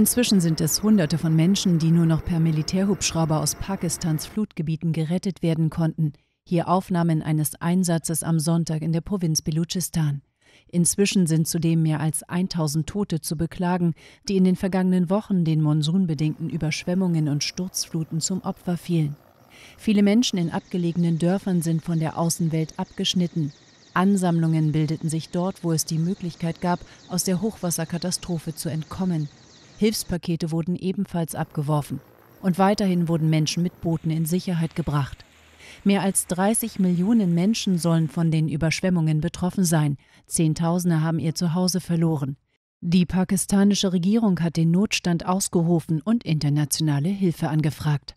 Inzwischen sind es Hunderte von Menschen, die nur noch per Militärhubschrauber aus Pakistans Flutgebieten gerettet werden konnten. Hier Aufnahmen eines Einsatzes am Sonntag in der Provinz Belutschistan. Inzwischen sind zudem mehr als 1000 Tote zu beklagen, die in den vergangenen Wochen den monsunbedingten Überschwemmungen und Sturzfluten zum Opfer fielen. Viele Menschen in abgelegenen Dörfern sind von der Außenwelt abgeschnitten. Ansammlungen bildeten sich dort, wo es die Möglichkeit gab, aus der Hochwasserkatastrophe zu entkommen. Hilfspakete wurden ebenfalls abgeworfen und weiterhin wurden Menschen mit Booten in Sicherheit gebracht. Mehr als 30 Millionen Menschen sollen von den Überschwemmungen betroffen sein. Zehntausende haben ihr Zuhause verloren. Die pakistanische Regierung hat den Notstand ausgerufen und internationale Hilfe angefragt.